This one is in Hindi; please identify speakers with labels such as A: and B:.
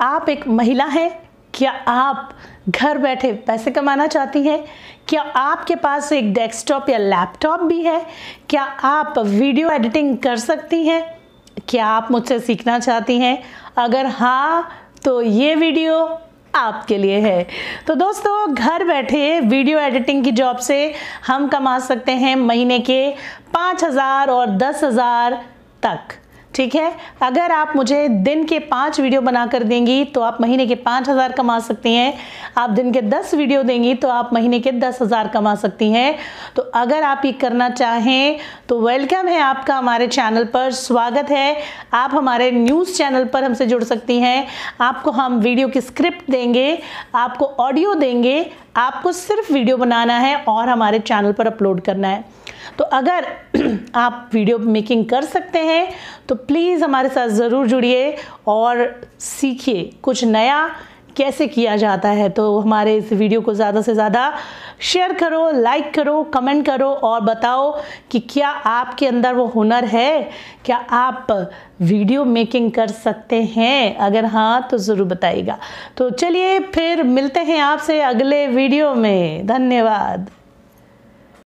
A: आप एक महिला हैं क्या आप घर बैठे पैसे कमाना चाहती हैं क्या आपके पास एक डेस्कटॉप या लैपटॉप भी है क्या आप वीडियो एडिटिंग कर सकती हैं क्या आप मुझसे सीखना चाहती हैं अगर हाँ तो ये वीडियो आपके लिए है तो दोस्तों घर बैठे वीडियो एडिटिंग की जॉब से हम कमा सकते हैं महीने के पाँच हज़ार और दस हज़ार तक ठीक है अगर आप मुझे दिन के पाँच वीडियो बना कर देंगी तो आप महीने के पाँच हज़ार कमा सकती हैं आप दिन के दस वीडियो देंगी तो आप महीने के दस हज़ार कमा सकती हैं तो अगर आप ये करना चाहें तो वेलकम है आपका हमारे चैनल पर स्वागत है आप हमारे न्यूज़ चैनल पर हमसे जुड़ सकती हैं आपको हम वीडियो की स्क्रिप्ट देंगे आपको ऑडियो देंगे आपको सिर्फ वीडियो बनाना है और हमारे चैनल पर अपलोड करना है तो अगर आप वीडियो मेकिंग कर सकते हैं तो प्लीज़ हमारे साथ ज़रूर जुड़िए और सीखिए कुछ नया कैसे किया जाता है तो हमारे इस वीडियो को ज़्यादा से ज़्यादा शेयर करो लाइक करो कमेंट करो और बताओ कि क्या आपके अंदर वो हुनर है क्या आप वीडियो मेकिंग कर सकते हैं अगर हाँ तो ज़रूर बताइएगा तो चलिए फिर मिलते हैं आपसे अगले वीडियो में धन्यवाद